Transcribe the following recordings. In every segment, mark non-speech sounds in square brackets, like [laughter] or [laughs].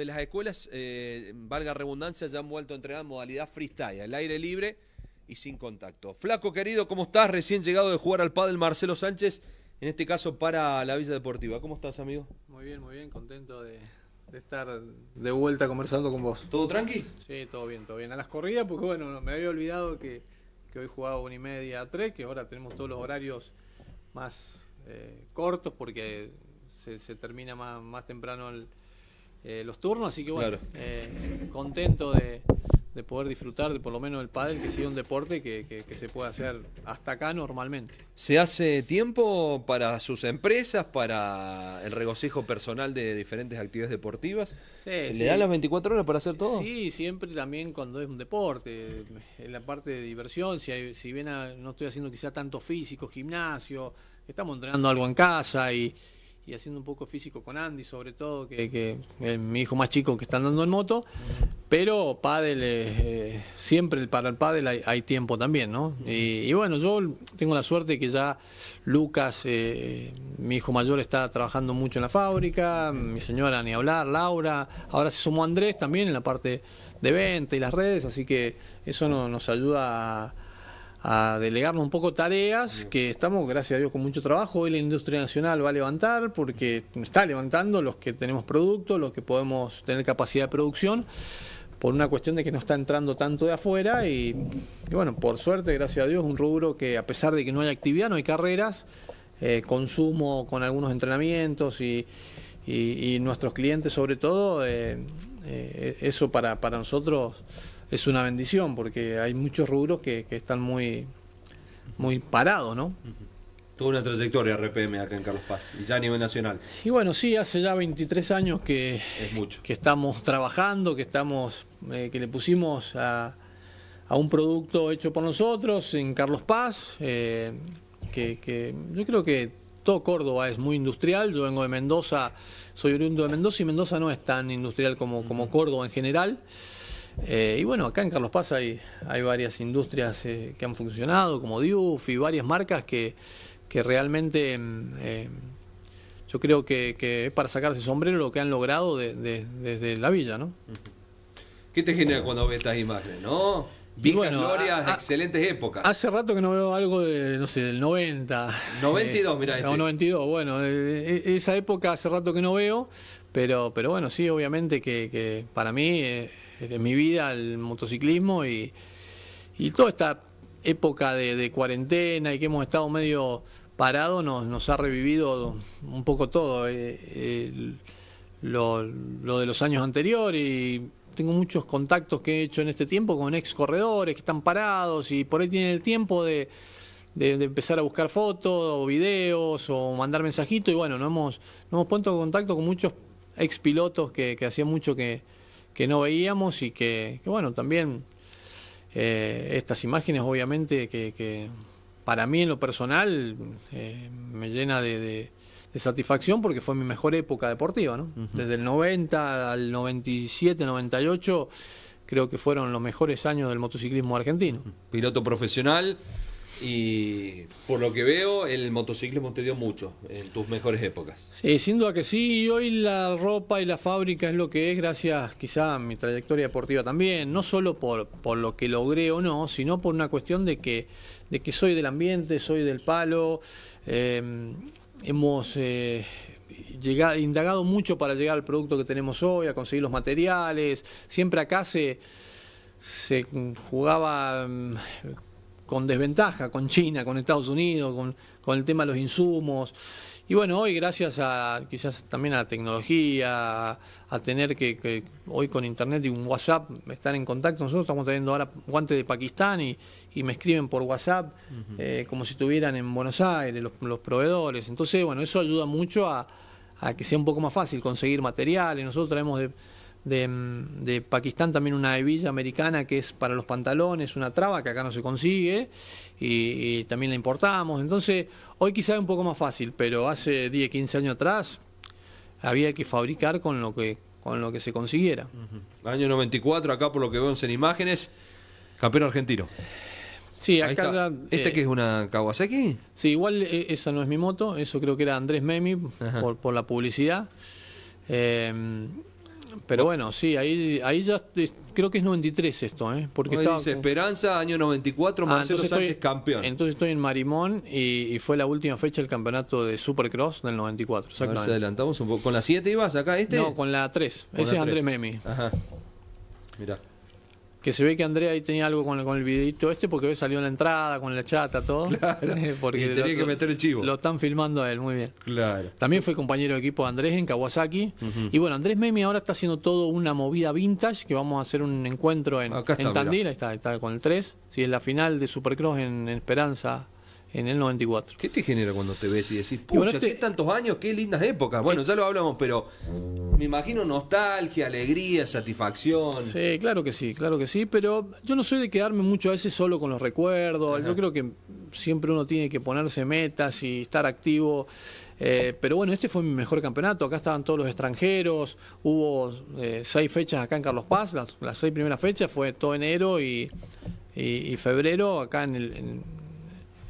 de las escuelas, eh, valga redundancia, ya han vuelto a entrenar modalidad freestyle, al aire libre y sin contacto. Flaco querido, ¿cómo estás? Recién llegado de jugar al pádel Marcelo Sánchez, en este caso para la Villa Deportiva. ¿Cómo estás, amigo? Muy bien, muy bien, contento de, estar de vuelta conversando con vos. ¿Todo tranqui? Sí, todo bien, todo bien. A las corridas, porque bueno, me había olvidado que, que hoy jugaba una y media a tres, que ahora tenemos todos los horarios más eh, cortos porque se, termina más, más temprano el eh, los turnos, así que bueno, eh, contento de, poder disfrutar de por lo menos el pádel, que sigue un deporte que, se puede hacer hasta acá normalmente. ¿Se hace tiempo para sus empresas, para el regocijo personal de diferentes actividades deportivas? ¿Se le dan las 24 horas para hacer todo? Sí, siempre también cuando es un deporte, en la parte de diversión, si, si bien ah, no estoy haciendo quizá tanto físico, gimnasio, estamos entrenando algo en casa y y haciendo un poco físico con Andy, sobre todo, que, es mi hijo más chico que está andando en moto. Pero pádel, eh, siempre para el pádel hay, tiempo también, ¿no? Y, bueno, yo tengo la suerte que ya Lucas, eh, mi hijo mayor, está trabajando mucho en la fábrica, mi señora ni hablar, Laura, ahora se sumó Andrés también en la parte de venta y las redes, así que eso nos ayuda a a delegarnos un poco tareas que estamos, gracias a Dios, con mucho trabajo. Hoy la industria nacional va a levantar porque está levantando los que tenemos productos, los que podemos tener capacidad de producción, por una cuestión de que no está entrando tanto de afuera y, bueno, por suerte, gracias a Dios, un rubro que a pesar de que no hay actividad, no hay carreras, eh, consumo con algunos entrenamientos y, nuestros clientes sobre todo, eh, eh, eso para, para nosotros es una bendición porque hay muchos rubros que, están muy, muy parados, ¿no? una trayectoria RPM acá en Carlos Paz, y ya a nivel nacional. Y bueno, sí, hace ya 23 años que, que estamos trabajando, que, estamos, eh, que le pusimos a, a, un producto hecho por nosotros en Carlos Paz, eh, que, que yo creo que todo Córdoba es muy industrial. Yo vengo de Mendoza, soy oriundo de Mendoza y Mendoza no es tan industrial como, como Córdoba en general. Eh, y bueno, acá en Carlos Paz hay, hay varias industrias eh, que han funcionado, como Diouf y varias marcas que, que realmente mm, eh, yo creo que, es para sacarse sombrero lo que han logrado desde la villa, ¿no? ¿Qué te genera cuando ves estas imágenes, no? Viejas glorias, excelentes épocas. Hace rato que no veo algo de, no sé, del 90. 92, mira Este. 92, bueno, esa época hace rato que no veo, pero, pero bueno, sí, obviamente que para mí de mi vida al motociclismo y, toda esta época de, cuarentena y que hemos estado medio parados nos, ha revivido un poco todo, eh, eh, lo, de los años anteriores y tengo muchos contactos que he hecho en este tiempo con ex corredores que están parados y por ahí tienen el tiempo de, empezar a buscar fotos o videos o mandar mensajitos y bueno, no hemos, puesto en contacto con muchos ex pilotos que, que hacía mucho que, que no veíamos y que, bueno, también eh, estas imágenes obviamente que, para mí en lo personal eh, me llena de, satisfacción porque fue mi mejor época deportiva, ¿no? Desde el 90 al 97, 98 creo que fueron los mejores años del motociclismo argentino. Piloto profesional, y por lo que veo, el motociclismo te dio mucho en tus mejores épocas. Sí, sin duda que sí. Y hoy la ropa y la fábrica es lo que es, gracias quizá a mi trayectoria deportiva también. No solo por, lo que logré o no, sino por una cuestión de que, de que soy del ambiente, soy del palo. Em, hemos. Eh, indagado mucho para llegar al producto que tenemos hoy, a conseguir los materiales. Siempre acá se, se jugaba em, con desventaja, con China, con Estados Unidos, con, con el tema de los insumos. Y bueno, hoy gracias a quizás también a la tecnología, a, tener que, hoy con internet y un WhatsApp están en contacto, nosotros estamos teniendo ahora guantes de Pakistán y, y me escriben por WhatsApp eh, como si estuvieran en Buenos Aires los, proveedores. Entonces, bueno, eso ayuda mucho a, a que sea un poco más fácil conseguir materiales. Nosotros traemos de Mm, de, Pakistán también una hebilla americana que es para los pantalones, una traba que acá no se consigue y, también la importamos. Entonces, hoy quizá es un poco más fácil, pero hace 10, 15 años atrás había que fabricar con lo que, con lo que se consiguiera. Año 94, acá por lo que vemos en imágenes, campeón argentino. Sí, acá ¿Este eh, que es una Kawasaki? Sí, igual e, esa no es mi moto, eso creo que era Andrés Memi por, por, la publicidad. Eh, pero bueno, sí, ahí, ahí ya creo que es 93 esto, ¿eh? Porque estaba... dice Esperanza, año 94, ah, Marcelo Sánchez campeón. Entonces estoy en Marimón y, fue la última fecha del campeonato de Supercross del 94. A ver adelantamos un poco. ¿Con la 7 ibas acá este? No, con la 3. Ese es Andrés Memi. Ajá. Mirá que se ve que Andrea ahí tenía algo con el, con videito este porque hoy salió en la entrada con la chata todo [laughs] [laughs] eh, porque tenía que meter el chivo lo están filmando a él muy bien claro también fue compañero de equipo de Andrés en Kawasaki y bueno Andrés Memi ahora está haciendo todo una movida vintage que vamos a hacer un encuentro en, Tandil está, con el 3 si es la final de Supercross en Esperanza en el 94. ¿Qué te genera cuando te ves y decís, pucha, este qué tantos años, qué lindas épocas? Bueno, eh, ya lo hablamos, pero me imagino nostalgia, alegría, satisfacción. Sí, claro que sí, claro que sí, pero yo no soy de quedarme mucho a veces solo con los recuerdos. Yo creo que siempre uno tiene que ponerse metas y estar activo. Eh, pero bueno, este fue mi mejor campeonato. Acá estaban todos los extranjeros. Hubo eh, seis fechas acá en Carlos Paz. Las, las, seis primeras fechas fue todo enero y, febrero acá en el,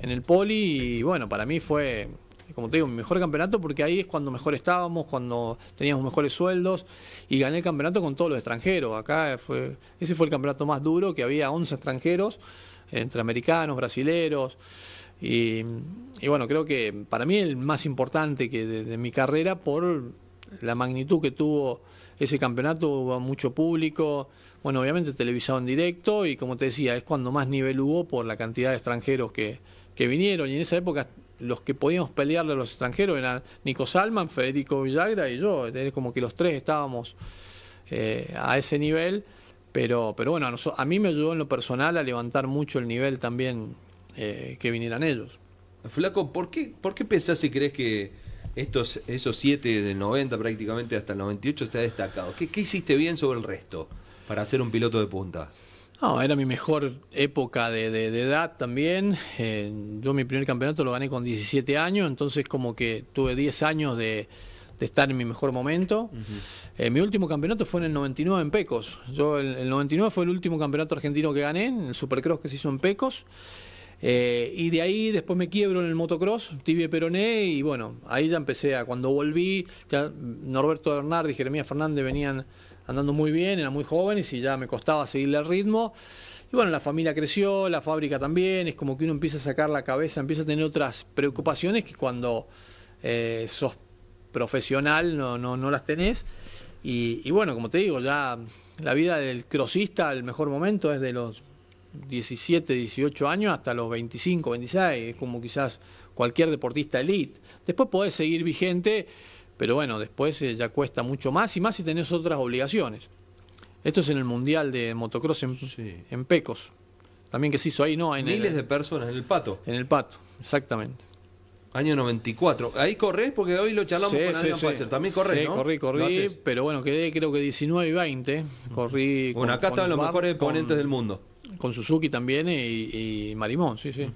en el poli y bueno, para mí fue, como te digo, mi mejor campeonato porque ahí es cuando mejor estábamos, cuando teníamos mejores sueldos y gané el campeonato con todos los extranjeros. Acá fue, ese fue el campeonato más duro que había 11 extranjeros, entre americanos, brasileros. Y, bueno, creo que para mí el más importante que de, de mi carrera por la magnitud que tuvo ese campeonato, hubo mucho público, bueno, obviamente televisado en directo y como te decía, es cuando más nivel hubo por la cantidad de extranjeros que, que vinieron y en esa época los que podíamos pelearle a los extranjeros eran Nico Salman, Federico Villagra y yo, eh, es como que los tres estábamos eh, a ese nivel, pero, pero bueno, a, mí me ayudó en lo personal a levantar mucho el nivel también eh, que vinieran ellos. Flaco, ¿por qué, por qué pensás y crees que estos, esos siete de 90 prácticamente hasta el 98 se ha destacado? ¿Qué, qué hiciste bien sobre el resto para ser un piloto de punta? No, era mi mejor época de, edad también. Eh, yo mi primer campeonato lo gané con 17 años, entonces como que tuve 10 años de, estar en mi mejor momento. Eh, mi último campeonato fue en el 99 en Pecos. Yo el, el, 99 fue el último campeonato argentino que gané, en el Supercross que se hizo en Pecos. Eh, y de ahí después me quiebro en el motocross, tibie peroné, y bueno, ahí ya empecé a cuando volví, ya Norberto Bernardi y Jeremías Fernández venían andando muy bien, era muy joven y ya me costaba seguirle el ritmo. Y bueno, la familia creció, la fábrica también, es como que uno empieza a sacar la cabeza, empieza a tener otras preocupaciones que cuando eh, sos profesional no, no, no las tenés. Y, bueno, como te digo, ya la vida del crossista, el mejor momento es de los 17, 18 años hasta los 25, 26, es como quizás cualquier deportista elite. Después podés seguir vigente pero bueno, después eh, ya cuesta mucho más y más si tenés otras obligaciones. Esto es en el Mundial de Motocross en, Pecos. También que se hizo ahí, ¿no? En Miles de personas en el Pato. En el Pato, exactamente. Año 94. Ahí corres porque hoy lo charlamos con Adrián También corres, ¿no? corrí, corrí, pero bueno, quedé creo que 19 y 20. Corrí. Bueno, acá estaban los mejores ponentes del mundo. Con Suzuki también y, y Marimón, sí, sí.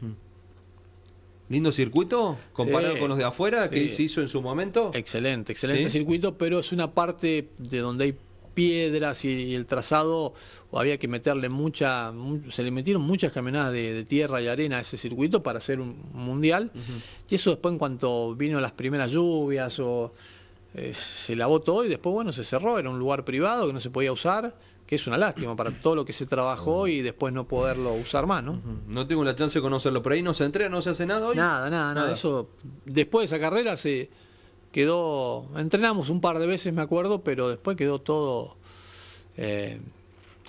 Lindo circuito comparado con los de afuera que se hizo en su momento. Excelente, excelente circuito, pero es una parte de donde hay piedras y, el trazado había que meterle mucha, se le metieron muchas caminadas de, tierra y arena a ese circuito para hacer un mundial. Y eso después en cuanto vino las primeras lluvias o eh, se lavó todo y después bueno se cerró, era un lugar privado que no se podía usar que es una lástima para todo lo que se trabajó y después no poderlo usar más, ¿no? No tengo la chance de conocerlo, por ahí no se entrena, no se hace nada hoy. Nada, nada, nada. Eso, después de esa carrera se quedó, entrenamos un par de veces, me acuerdo, pero después quedó todo eh,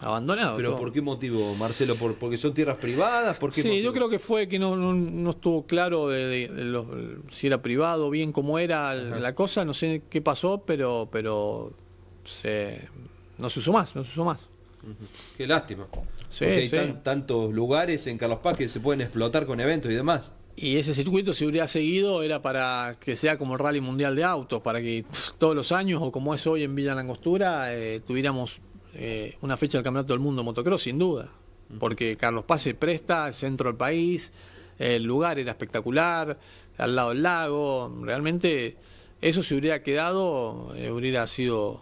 abandonado. ¿Pero por qué motivo, Marcelo? ¿Por, ¿Porque son tierras privadas? sí, yo creo que fue que no, estuvo claro si era privado, bien cómo era la cosa, no sé qué pasó, pero, pero se no se usó más, no se usó más. Qué lástima. Sí, hay tantos lugares en Carlos Paz que se pueden explotar con eventos y demás. Y ese circuito, si hubiera seguido, era para que sea como el Rally Mundial de Autos, para que todos los años, o como es hoy en Villa Langostura, eh, tuviéramos eh, una fecha del Campeonato del Mundo motocross, sin duda. Porque Carlos Paz se presta, centro del país, el lugar era espectacular, al lado del lago. Realmente, eso se hubiera quedado, eh, hubiera sido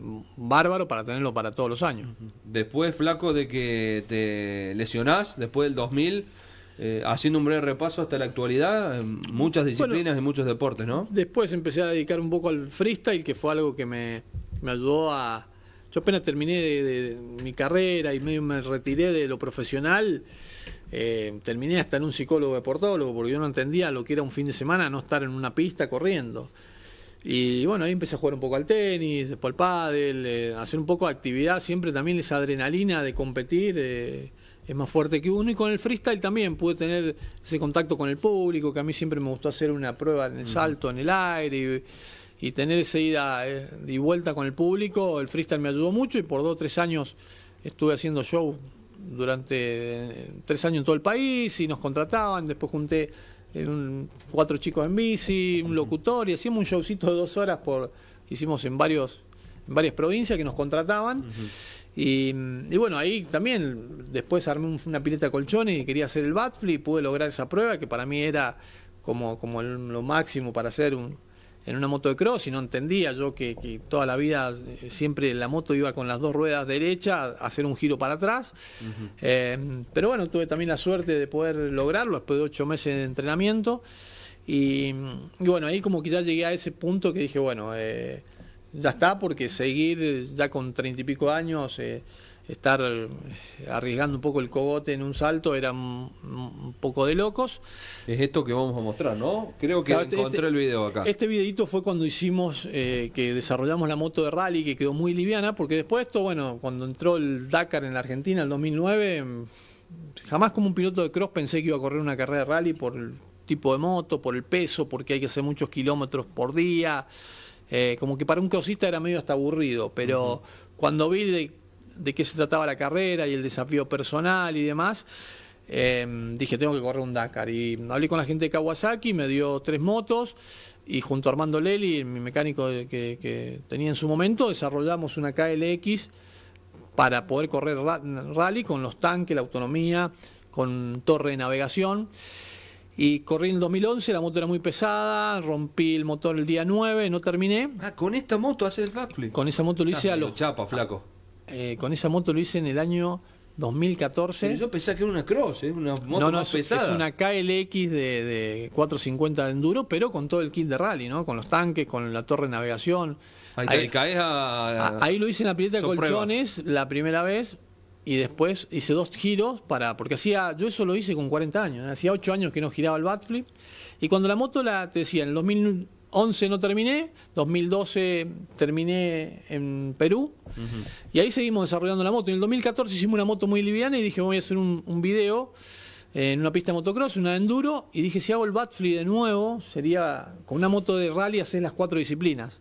Um, bárbaro para tenerlo para todos los años. Después, flaco, de que te lesionás, después del 2000, eh, haciendo un breve repaso hasta la actualidad, eh, muchas disciplinas y muchos deportes, ¿no? Después empecé a dedicar un poco al freestyle, que fue algo que me, ayudó a... Yo apenas terminé de, mi carrera y me retiré de lo profesional. Eh, terminé hasta en un psicólogo deportólogo porque yo no entendía lo que era un fin de semana no estar en una pista corriendo. Y bueno, ahí empecé a jugar un poco al tenis, después al pádel, eh, hacer un poco de actividad, siempre también esa adrenalina de competir eh, es más fuerte que uno. Y con el freestyle también pude tener ese contacto con el público, que a mí siempre me gustó hacer una prueba en el salto, en el aire, y, tener esa ida y eh, vuelta con el público. El freestyle me ayudó mucho y por dos o tres años estuve haciendo show durante tres años en todo el país y nos contrataban, después junté un, cuatro chicos en bici, un locutor, y hacíamos un showcito de dos horas por, hicimos en varios, en varias provincias que nos contrataban. Y, bueno, ahí también después armé una pileta de colchones y quería hacer el y pude lograr esa prueba que para mí era como, como lo máximo para hacer un, en una moto de cross y no entendía yo que, toda la vida eh, siempre la moto iba con las dos ruedas derechas a hacer un giro para atrás. Eh, pero bueno, tuve también la suerte de poder lograrlo después de ocho meses de entrenamiento. Y, bueno, ahí como que ya llegué a ese punto que dije, bueno, eh, ya está, porque seguir ya con treinta y pico años estar eh, arriesgando un poco el cogote en un salto era un, poco de locos. Es esto que vamos a mostrar, ¿no? Creo que este- encontré el este- video acá. Este videito fue cuando hicimos, eh, que desarrollamos la moto de rally, que quedó muy liviana, porque después de esto, bueno, cuando entró el Dakar en la Argentina en el 2009, mm, jamás como un piloto de cross pensé que iba a correr una carrera de rally por el tipo de moto, por el peso, porque hay que hacer muchos kilómetros por día. Eh, como que para un crossista era medio hasta aburrido, pero cuando vi de de qué se trataba la carrera y el desafío personal y demás, em, dije, tengo que correr un Dakar. Y hablé con la gente de Kawasaki, me dio tres motos y junto a Armando Lely, mi mecánico que, tenía en su momento, desarrollamos una KLX para poder correr rally con los tanques, la autonomía, con torre de navegación. Y corrí en el 2011, la moto era muy pesada, rompí el motor el día 9, no terminé. Ah, con esta moto hace el backflip. Con esa moto lo hice ah, a los. Chapa, flaco. Eh, con esa moto lo hice en el año 2014. yo pensaba que era una Cross, ¿eh? una moto no, no, más pesada. Es una KLX de, 450 de enduro, pero con todo el kit de rally, ¿no? Con los tanques, con la torre de navegación. Ahí, ahí lo hice en la pileta de colchones la primera vez y después hice dos giros para porque hacía yo eso lo hice con 40 años, ¿eh? hacía 8 años que no giraba el Batflip y cuando la moto la te decía en 2000 2011 no terminé, 2012 terminé en Perú y ahí seguimos desarrollando la moto. En el 2014 hicimos una moto muy liviana y dije voy a hacer un, un video eh, en una pista de motocross, una de enduro, y dije si hago el Batfly de nuevo, sería con una moto de rally hacer las cuatro disciplinas.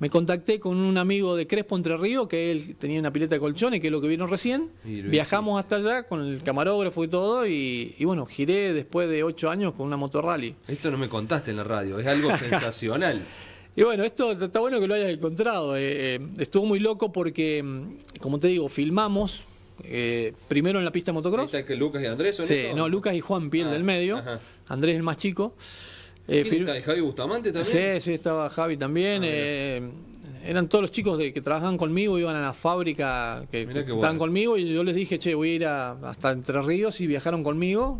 Me contacté con un amigo de Crespo Entre Río, que él tenía una pileta de colchones, que es lo que vieron recién. Viajamos hasta allá con el camarógrafo y todo, y, bueno, giré después de ocho años con una motorrally. Esto no me contaste en la radio, es algo [laughs] sensacional. Y bueno, esto está bueno que lo hayas encontrado. Eh, eh, estuvo muy loco porque, mm, como te digo, filmamos eh, primero en la pista motocross. que Lucas y Andrés Sí, no, Lucas y Juan, piel ah, del medio. Andrés el más chico. Eh, ¿Javi Bustamante también? Sí, sí, estaba Javi también. Ah, eh, eran todos los chicos de, que trabajaban conmigo, iban a la fábrica que, estaban conmigo y yo les dije, che, voy a ir hasta Entre Ríos y viajaron conmigo.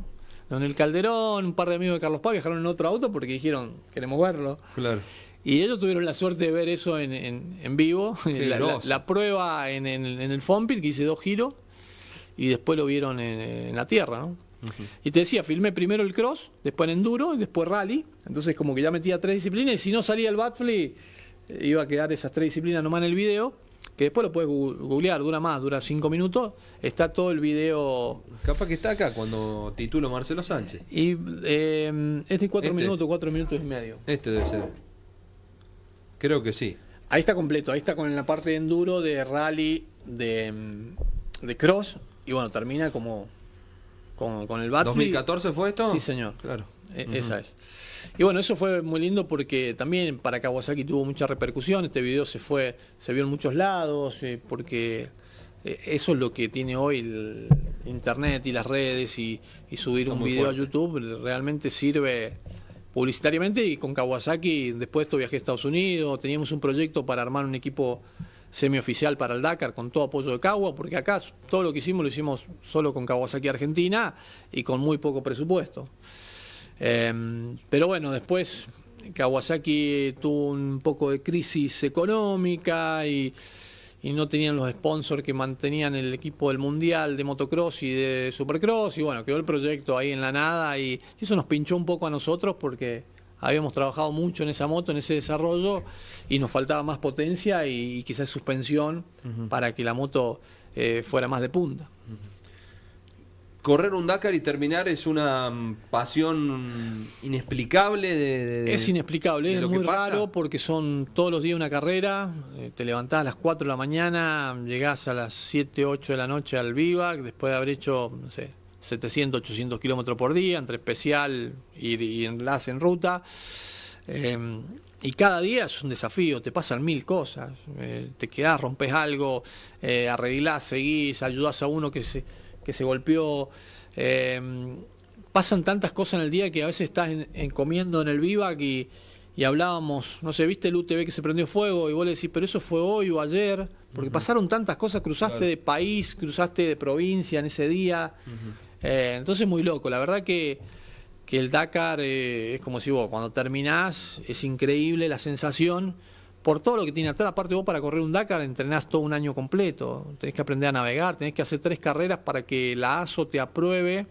En el Calderón, un par de amigos de Carlos Paz viajaron en otro auto porque dijeron, queremos verlo. Claro. Y ellos tuvieron la suerte de ver eso en, vivo, [laughs] la, prueba en, el Fompit, que hice dos giros, y después lo vieron en, la tierra, ¿no? Y te decía, filmé primero el cross, después enduro, y después rally. Entonces como que ya metía tres disciplinas y si no salía el Batfly, eh, iba a quedar esas tres disciplinas nomás en el video. Que después lo puedes googlear, dura más, dura cinco minutos. Está todo el video. Capaz que está acá cuando titulo Marcelo Sánchez. Y em, este es cuatro este. minutos, cuatro minutos y medio. Este debe ser. Creo que sí. Ahí está completo, ahí está con la parte de enduro, de rally, de, em, de cross. Y bueno, termina como con, el ¿2014 fue esto? Sí, señor. Claro. E-, esa es. Y bueno, eso fue muy lindo porque también para Kawasaki tuvo mucha repercusión. Este video se fue, se vio en muchos lados, eh, porque eh, eso es lo que tiene hoy el internet y las redes y, subir un video a YouTube realmente sirve publicitariamente y con Kawasaki después esto viajé a Estados Unidos, teníamos un proyecto para armar un equipo semioficial para el Dakar con todo apoyo de kawasaki porque acá todo lo que hicimos lo hicimos solo con Kawasaki Argentina y con muy poco presupuesto. Em, pero bueno, después Kawasaki tuvo un poco de crisis económica y, y, no tenían los sponsors que mantenían el equipo del Mundial de motocross y de supercross y bueno, quedó el proyecto ahí en la nada y eso nos pinchó un poco a nosotros porque habíamos trabajado mucho en esa moto, en ese desarrollo, y nos faltaba más potencia y, quizás suspensión para que la moto eh, fuera más de punta. Correr un Dakar y terminar es una mm, pasión inexplicable. De, es inexplicable, es muy raro porque son todos los días una carrera. Eh, te levantás a las 4 de la mañana, llegás a las 7, 8 de la noche al viva después de haber hecho, no sé, 700, 800 kilómetros por día, entre especial y, enlace en ruta. Em, y cada día es un desafío, te pasan mil cosas. Eh, te quedás, rompes algo, eh, arreglás, seguís, ayudás a uno que se, que se golpeó. Em, pasan tantas cosas en el día que a veces estás en, comiendo en el vivac y, y, hablábamos, no sé, viste el UTV que se prendió fuego y vos le decís, pero eso fue hoy o ayer, porque pasaron tantas cosas, cruzaste de país, cruzaste de provincia en ese día. Eh, entonces muy loco, la verdad que, el Dakar eh, es como si vos, cuando terminás, es increíble la sensación por todo lo que tiene atrás. Aparte vos para correr un Dakar entrenás todo un año completo, tenés que aprender a navegar, tenés que hacer tres carreras para que la ASO te apruebe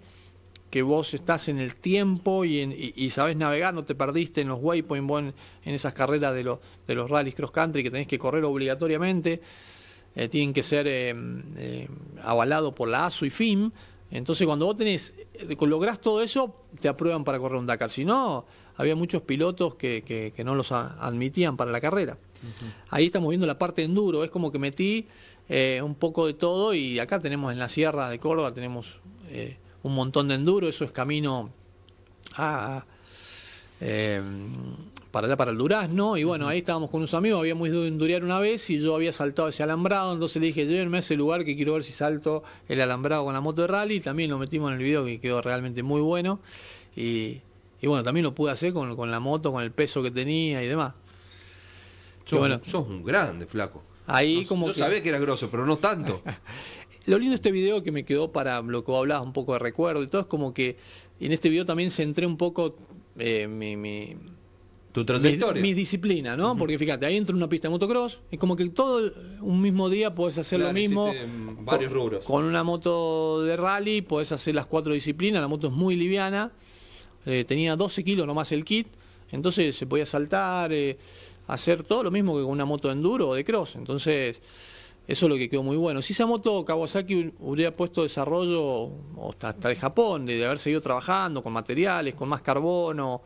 que vos estás en el tiempo y, sabés navegar, no te perdiste en los waypoint, en, esas carreras de, los de los rallies cross country que tenés que correr obligatoriamente. Eh, tienen que ser em, eh, avalado avalados por la ASO y FIM, entonces cuando vos tenés, eh, lográs todo eso, te aprueban para correr un Dakar. Si no, había muchos pilotos que, no los admitían para la carrera. Ahí estamos viendo la parte de enduro, es como que metí eh, un poco de todo y acá tenemos en la sierra de Córdoba, tenemos eh, un montón de enduro, eso es camino a, para allá para el Durazno, y bueno, ahí estábamos con unos amigos, habíamos ido a endurear una vez y yo había saltado ese alambrado, entonces le dije, llévenme a ese lugar que quiero ver si salto el alambrado con la moto de rally, también lo metimos en el video que quedó realmente muy bueno, y, bueno, también lo pude hacer con, con, la moto, con el peso que tenía y demás. Sos, un grande, flaco. Ahí como yo que... sabía que era grosso, pero no tanto. [laughs] Lo lindo de este video que me quedó para lo que hablabas un poco de recuerdo y todo es como que en este video también centré un poco eh, mi mi, disciplina, ¿no? Porque fíjate, ahí entra una pista de motocross, es como que todo un mismo día puedes hacer lo mismo. Mm, varios con, rubros. Con una moto de rally puedes hacer las cuatro disciplinas, la moto es muy liviana, eh, tenía 12 kilos nomás el kit, entonces se podía saltar, eh, hacer todo lo mismo que con una moto de enduro o de cross. Entonces, eso es lo que quedó muy bueno. Si esa moto Kawasaki hubiera puesto desarrollo hasta, hasta de Japón, de haber seguido trabajando con materiales, con más carbono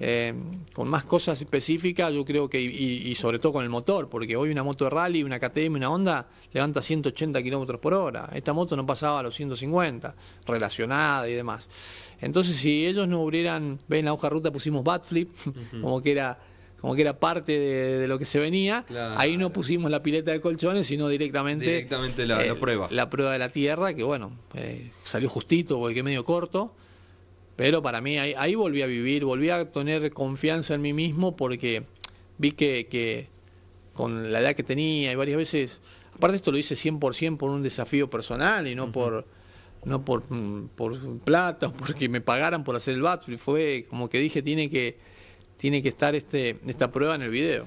eh, con más cosas específicas, yo creo que, y, sobre todo con el motor, porque hoy una moto de rally, una KTM, una Honda, levanta 180 kilómetros por hora. Esta moto no pasaba a los 150, relacionada y demás. Entonces, si ellos no hubieran, ven la hoja de ruta pusimos Batflip, [laughs] como que era como que era parte de, lo que se venía, ahí no pusimos la pileta de colchones, sino directamente, directamente la, prueba. La prueba de la tierra, que bueno, eh, salió justito porque medio corto, pero para mí ahí, volví a vivir, volví a tener confianza en mí mismo porque vi que, con la edad que tenía y varias veces, aparte esto lo hice 100% por un desafío personal y no por no mm, por, plata o porque me pagaran por hacer el battle fue como que dije tiene que tiene que estar este esta prueba en el video.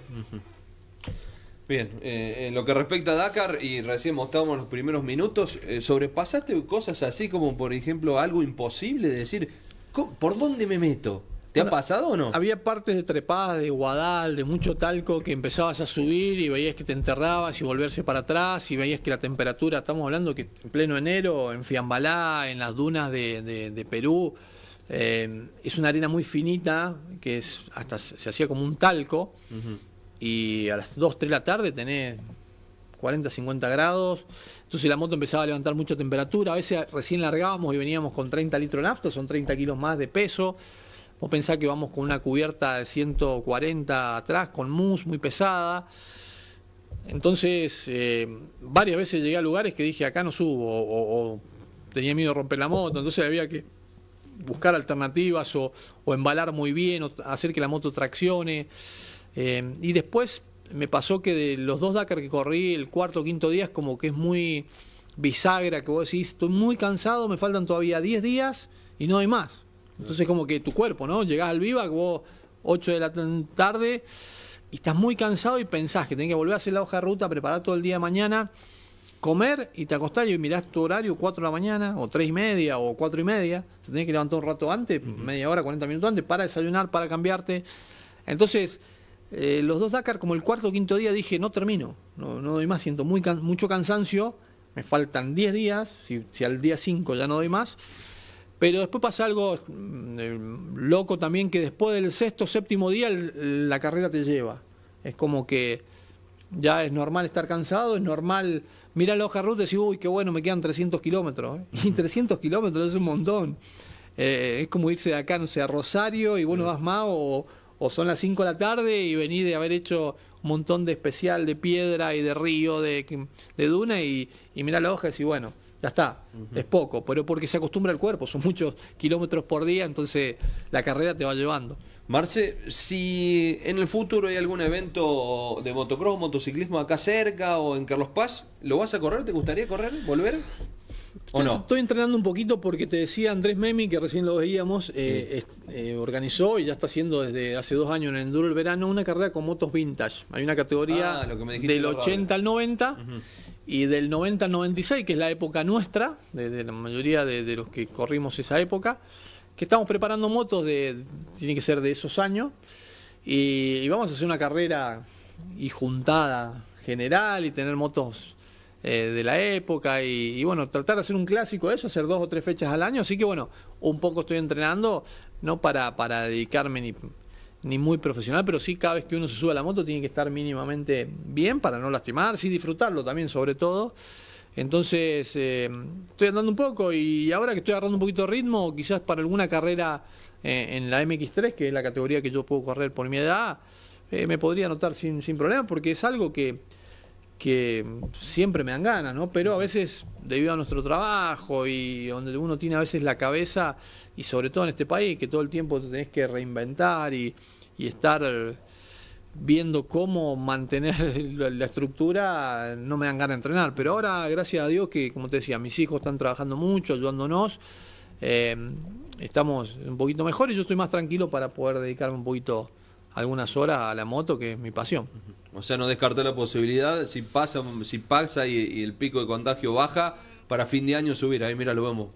Bien, eh, en lo que respecta a Dakar, y recién mostrábamos los primeros minutos, eh, ¿sobrepasaste cosas así como, por ejemplo, algo imposible de decir, ¿Por dónde me meto? ¿Te ha pasado o no? Había partes de trepadas, de guadal, de mucho talco que empezabas a subir y veías que te enterrabas y volverse para atrás y veías que la temperatura, estamos hablando que en pleno enero, en Fiambalá, en las dunas de, Perú, eh, es una arena muy finita que es hasta se hacía como un talco y a las 2, 3 de la tarde tenés 40, 50 grados. Entonces la moto empezaba a levantar mucha temperatura. A veces recién largábamos y veníamos con 30 litros de nafta, son 30 kilos más de peso. Vos pensás que vamos con una cubierta de 140 atrás, con mousse muy pesada. Entonces, eh, varias veces llegué a lugares que dije, acá no subo, o, tenía miedo de romper la moto, entonces había que buscar alternativas o, embalar muy bien, o hacer que la moto traccione. Eh, y después me pasó que de los dos Dakar que corrí, el cuarto o quinto día es como que es muy bisagra, que vos decís, estoy muy cansado, me faltan todavía 10 días y no hay más. Entonces como que tu cuerpo, ¿no? Llegás al viva, vos 8 de la tarde y estás muy cansado y pensás que tenés que volver a hacer la hoja de ruta, preparar todo el día mañana, comer y te acostás y mirás tu horario 4 de la mañana o 3 y media o 4 y media. Te tenés que levantar un rato antes, media hora, 40 minutos antes, para desayunar, para cambiarte. Entonces eh, los dos Dakar, como el cuarto o quinto día, dije, no termino, no, no doy más, siento muy mucho cansancio, me faltan 10 días, si, al día 5 ya no doy más. Pero después pasa algo mm, eh, loco también, que después del sexto, séptimo día la carrera te lleva. Es como que ya es normal estar cansado, es normal mirar la hoja ruta y decir, uy, qué bueno, me quedan 300 kilómetros. ¿eh? [laughs] Y 300 kilómetros es un montón. es como irse de acá, no sé, a Rosario y bueno, vas más o o son las 5 de la tarde y venís de haber hecho un montón de especial de piedra y de río, de, de duna y, y la hoja y bueno, ya está, es poco, pero porque se acostumbra el cuerpo, son muchos kilómetros por día, entonces la carrera te va llevando. Marce, si en el futuro hay algún evento de motocross, motociclismo acá cerca o en Carlos Paz, ¿lo vas a correr? ¿Te gustaría correr? ¿Volver? Estoy entrenando un poquito porque te decía Andrés Memi, que recién lo veíamos, eh, eh, organizó y ya está haciendo desde hace dos años en el Enduro el Verano una carrera con motos vintage. Hay una categoría ah, del 80 al 90 y del 90 al 96, que es la época nuestra, de, la mayoría de, los que corrimos esa época, que estamos preparando motos de, tiene que ser de esos años, y vamos a hacer una carrera y juntada general y tener motos eh, de la época y, bueno, tratar de hacer un clásico eso, hacer dos o tres fechas al año. Así que bueno, un poco estoy entrenando, no para, para dedicarme ni, ni muy profesional, pero sí cada vez que uno se sube a la moto tiene que estar mínimamente bien para no lastimar, y disfrutarlo también sobre todo. Entonces, eh, estoy andando un poco y ahora que estoy agarrando un poquito de ritmo, quizás para alguna carrera eh, en la MX3, que es la categoría que yo puedo correr por mi edad, me podría anotar sin, sin problema, porque es algo que que siempre me dan ganas, ¿no? Pero a veces, debido a nuestro trabajo y donde uno tiene a veces la cabeza, y sobre todo en este país, que todo el tiempo tenés que reinventar y, estar viendo cómo mantener [laughs] la estructura, no me dan ganas de entrenar. Pero ahora, gracias a Dios, que como te decía, mis hijos están trabajando mucho, ayudándonos, eh, estamos un poquito mejor y yo estoy más tranquilo para poder dedicarme un poquito algunas horas a la moto, que es mi pasión. O sea, no descarté la posibilidad, si pasa, si pasa y, el pico de contagio baja, para fin de año subir. Ahí mira, lo vemos.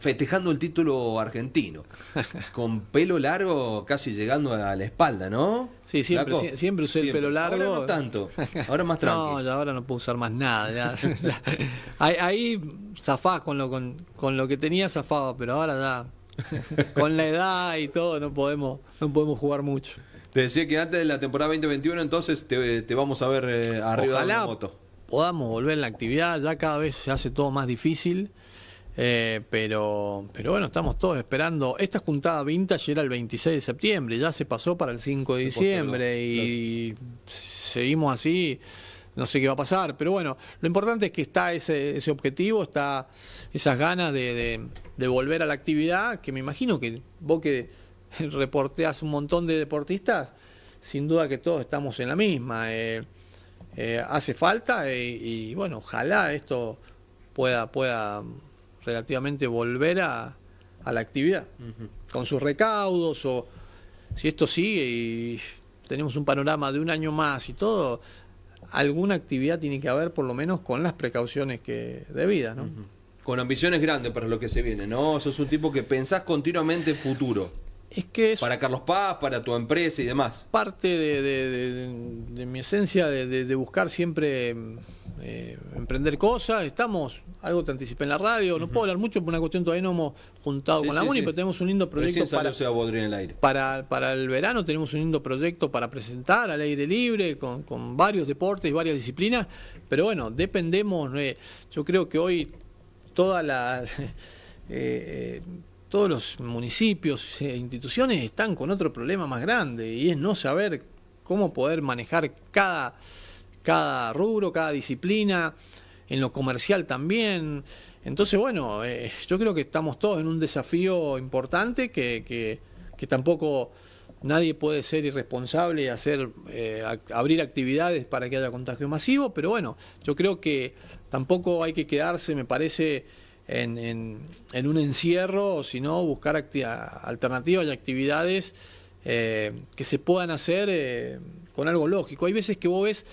Festejando el título argentino. [laughs] con pelo largo, casi llegando a la espalda, ¿no? Sí, siempre, usé el pelo largo. no tanto. [laughs] Ahora más tranquilo. no, ya ahora no puedo usar más nada. [laughs] Ahí, zafás con lo, con, lo que tenía, zafaba, pero ahora ya. con la edad y todo, no podemos, no podemos jugar mucho. Te decía que antes de la temporada 2021, entonces te, vamos a ver eh, arriba de la moto. Podamos volver a la actividad, ya cada vez se hace todo más difícil. Eh, pero, pero bueno, estamos todos esperando. Esta juntada vinta era el 26 de septiembre, ya se pasó para el 5 de diciembre y seguimos así. No sé qué va a pasar, pero bueno, lo importante es que está ese, objetivo, está esas ganas de, de volver a la actividad, que me imagino que vos que [laughs] reporteas un montón de deportistas, sin duda que todos estamos en la misma. Eh, eh, hace falta eh, y, bueno, ojalá esto pueda, pueda relativamente volver a, la actividad, con sus recaudos o si esto sigue y tenemos un panorama de un año más y todo, alguna actividad tiene que haber por lo menos con las precauciones que debidas, ¿no? Con ambiciones grandes para lo que se viene, ¿no? Sos un tipo que pensás continuamente en futuro. Es que es para Carlos Paz, para tu empresa y demás. Parte de, mi esencia de, buscar siempre eh, emprender cosas. Estamos, algo te anticipé en la radio, no puedo hablar mucho por una cuestión todavía no hemos juntado con la MUNI, pero tenemos un lindo proyecto para, en el aire. para, el verano. Tenemos un lindo proyecto para presentar al aire libre, con, varios deportes y varias disciplinas. Pero bueno, dependemos, eh, yo creo que hoy toda la... [laughs] Eh, todos los municipios e instituciones están con otro problema más grande y es no saber cómo poder manejar cada, cada rubro, cada disciplina, en lo comercial también. Entonces, bueno, eh, yo creo que estamos todos en un desafío importante que, que, que tampoco nadie puede ser irresponsable y hacer eh, abrir actividades para que haya contagio masivo, pero bueno, yo creo que tampoco hay que quedarse, me parece en, en, un encierro o si buscar alternativas y actividades eh, que se puedan hacer eh, con algo lógico. Hay veces que vos ves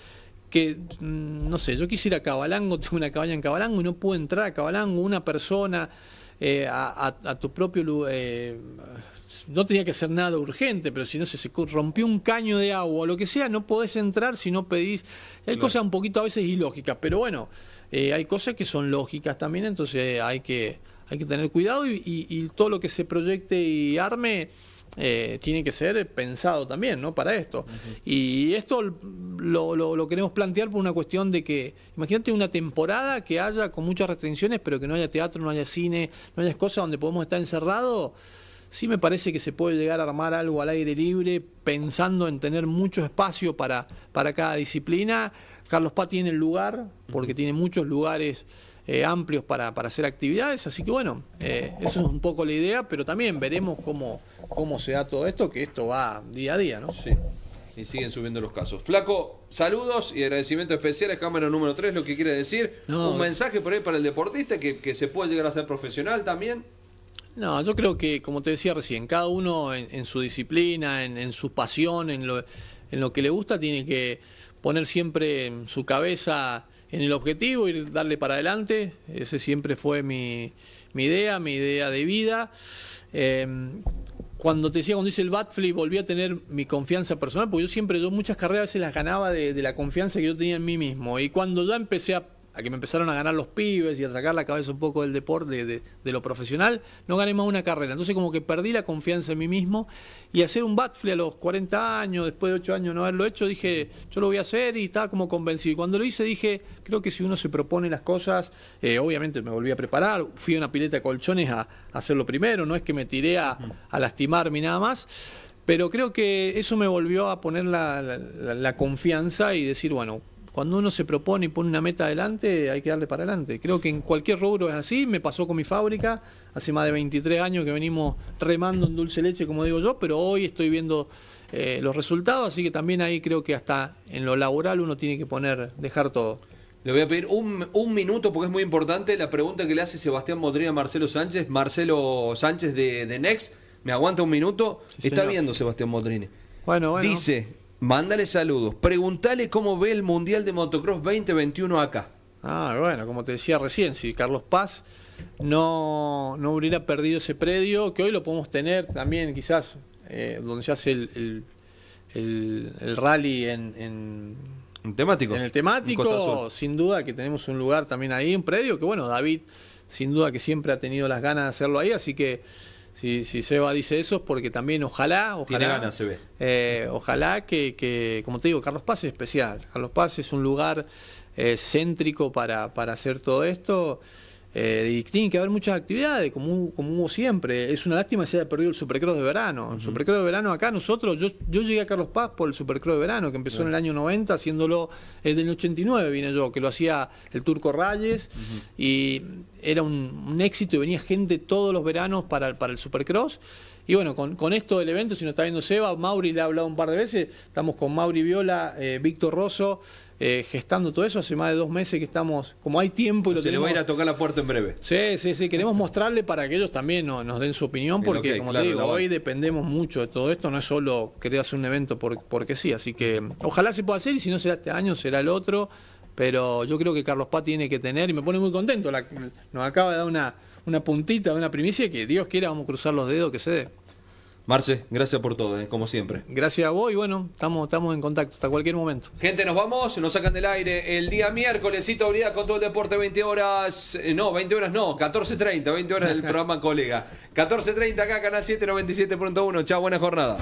que, mm, no sé, yo quise ir a Cabalango, [laughs] tengo una cabaña en Cabalango y no pude entrar a Cabalango, una persona eh, a, tu propio eh, no tenía que ser nada urgente, pero si no se, rompió un caño de agua o lo que sea, no podés entrar si no pedís. Hay cosas un poquito a veces ilógicas, pero bueno, eh, hay cosas que son lógicas también, entonces hay que, hay que tener cuidado y, y todo lo que se proyecte y arme eh, tiene que ser pensado también, ¿no? Para esto. Y esto lo, lo, lo, queremos plantear por una cuestión de que, imagínate una temporada que haya con muchas restricciones, pero que no haya teatro, no haya cine, no haya cosas donde podemos estar encerrados. Sí me parece que se puede llegar a armar algo al aire libre pensando en tener mucho espacio para, para cada disciplina Carlos Paz tiene el lugar, porque tiene muchos lugares eh, amplios para, hacer actividades, así que bueno, eh, eso es un poco la idea, pero también veremos cómo, cómo se da todo esto, que esto va día a día, ¿no? Sí. Y siguen subiendo los casos. Flaco, saludos y especial especiales, cámara número 3, lo que quiere decir. un mensaje por ahí para el deportista que, se puede llegar a ser profesional también. No, yo creo que, como te decía recién, cada uno en, su disciplina, en, su pasión, en lo que le gusta, tiene que poner siempre su cabeza en el objetivo, y darle para adelante. Ese siempre fue mi, idea, mi idea de vida. Em, cuando te decía, cuando hice el batflip, volví a tener mi confianza personal, porque yo siempre, yo muchas carreras se las ganaba de, de, la confianza que yo tenía en mí mismo. Y cuando ya empecé a a que me empezaron a ganar los pibes y a sacar la cabeza un poco del deporte, de, lo profesional, no gané más una carrera. Entonces como que perdí la confianza en mí mismo y hacer un batfle a los 40 años, después de 8 años no haberlo hecho, dije, yo lo voy a hacer y estaba como convencido. Y cuando lo hice dije, creo que si uno se propone las cosas, eh, obviamente me volví a preparar, fui a una pileta de colchones a, hacerlo primero, no es que me tiré a, lastimarme nada más. Pero creo que eso me volvió a poner la confianza y decir, bueno, cuando uno se propone y pone una meta adelante, hay que darle para adelante. Creo que en cualquier rubro es así, me pasó con mi fábrica, hace más de 23 años que venimos remando en dulce leche, como digo yo, pero hoy estoy viendo eh, los resultados, así que también ahí creo que hasta en lo laboral uno tiene que poner, dejar todo. Le voy a pedir un, minuto porque es muy importante la pregunta que le hace Sebastián Modrini a Marcelo Sánchez. Marcelo Sánchez de, Next, ¿me aguanta un minuto? Está viendo Sebastián Modrini. Bueno, bueno. Dice, Mándale saludos. Preguntale cómo ve el Mundial de Motocross 2021 acá. Ah, bueno, como te decía recién, si Carlos Paz no, no hubiera perdido ese predio, que hoy lo podemos tener también quizás eh, donde se hace el, rally en, temático. En el temático, sin duda que tenemos un lugar también ahí, un predio, que bueno, David sin duda que siempre ha tenido las ganas de hacerlo ahí, así que... Si, si Seba dice eso es porque también ojalá, ojalá, Tiene se ve. Eh, ojalá que, como te digo, Carlos Paz es especial. Carlos Paz es un lugar eh, céntrico para, para hacer todo esto. Eh, y tiene que haber muchas actividades, como, como hubo siempre. Es una lástima que se haya perdido el Supercross de verano. El Supercross de verano acá nosotros, yo, yo llegué a Carlos Paz por el Supercross de verano, que empezó en el año 90, haciéndolo desde el 89 vine yo, que lo hacía el Turco Rayes. Y era un, éxito y venía gente todos los veranos para, para el Supercross. Y bueno, con, esto del evento, si no está viendo Seba, Mauri le ha hablado un par de veces, estamos con Mauri Viola, eh, Víctor Rosso, eh, gestando todo eso, hace más de dos meses que estamos, como hay tiempo y lo Se le va a ir a tocar la puerta en breve. Sí, sí, sí, queremos [laughs] mostrarle para que ellos también nos, den su opinión, porque como te digo, hoy dependemos mucho de todo esto, no es solo querer hacer un evento por, porque sí, así que ojalá se pueda hacer y si no será este año, será el otro pero yo creo que Carlos Paz tiene que tener, y me pone muy contento, nos acaba de dar una, una puntita, una primicia, que Dios quiera, vamos a cruzar los dedos que se dé. Marce, gracias por todo, eh, como siempre. Gracias a vos y bueno, estamos, estamos en contacto hasta cualquier momento. Gente, nos vamos, nos sacan del aire el día miércoles, Cito con todo el deporte, 20 eh, horas, no, 20 horas no, 14.30, 20 horas del [laughs] programa Colega. 14.30 acá, Canal 797.1, chao, buena jornada.